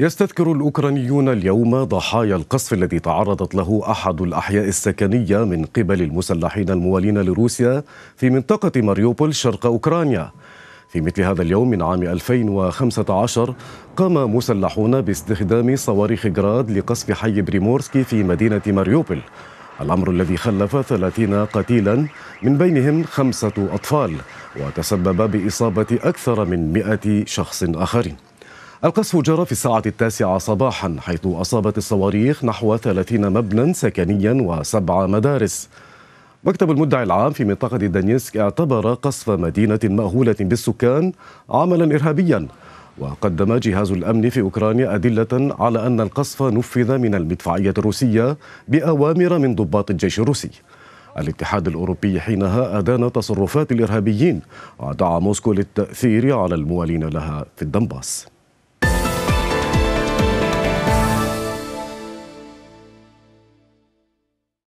يستذكر الأوكرانيون اليوم ضحايا القصف الذي تعرضت له أحد الأحياء السكنية من قبل المسلحين الموالين لروسيا في منطقة ماريوبول شرق أوكرانيا في مثل هذا اليوم من عام 2015 قام مسلحون باستخدام صواريخ جراد لقصف حي بريمورسكي في مدينة ماريوبول الأمر الذي خلف 30 قتيلا من بينهم خمسة أطفال وتسبب بإصابة أكثر من 100 شخص آخرين القصف جرى في الساعة التاسعة صباحا حيث أصابت الصواريخ نحو 30 مبنى سكنيا وسبع مدارس مكتب المدعي العام في منطقة دانيسك اعتبر قصف مدينة مأهولة بالسكان عملا إرهابيا وقدم جهاز الأمن في أوكرانيا أدلة على أن القصف نفذ من المدفعية الروسية بأوامر من ضباط الجيش الروسي الاتحاد الأوروبي حينها أدان تصرفات الإرهابيين ودعا موسكو للتأثير على الموالين لها في الدنباس